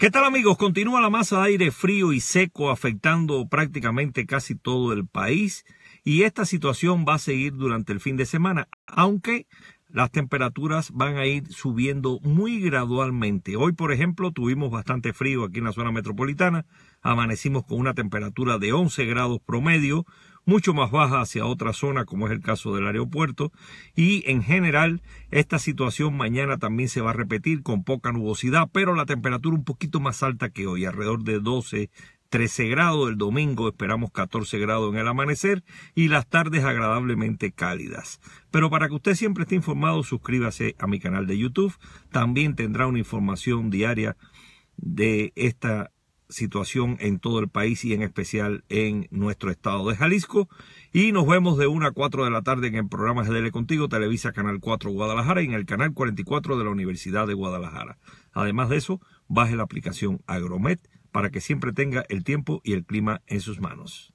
¿Qué tal amigos? Continúa la masa de aire frío y seco afectando prácticamente casi todo el país y esta situación va a seguir durante el fin de semana, aunque las temperaturas van a ir subiendo muy gradualmente. Hoy, por ejemplo, tuvimos bastante frío aquí en la zona metropolitana, amanecimos con una temperatura de 11 grados promedio, mucho más baja hacia otra zona, como es el caso del aeropuerto. Y en general, esta situación mañana también se va a repetir con poca nubosidad, pero la temperatura un poquito más alta que hoy, alrededor de 12, 13 grados, el domingo esperamos 14 grados en el amanecer y las tardes agradablemente cálidas. Pero para que usted siempre esté informado, suscríbase a mi canal de YouTube, también tendrá una información diaria de esta situación en todo el país y en especial en nuestro estado de Jalisco. Y nos vemos de 1 a 4 de la tarde en el programa GDL Contigo, Televisa Canal 4 Guadalajara y en el Canal 44 de la Universidad de Guadalajara. Además de eso, baje la aplicación Agromet para que siempre tenga el tiempo y el clima en sus manos.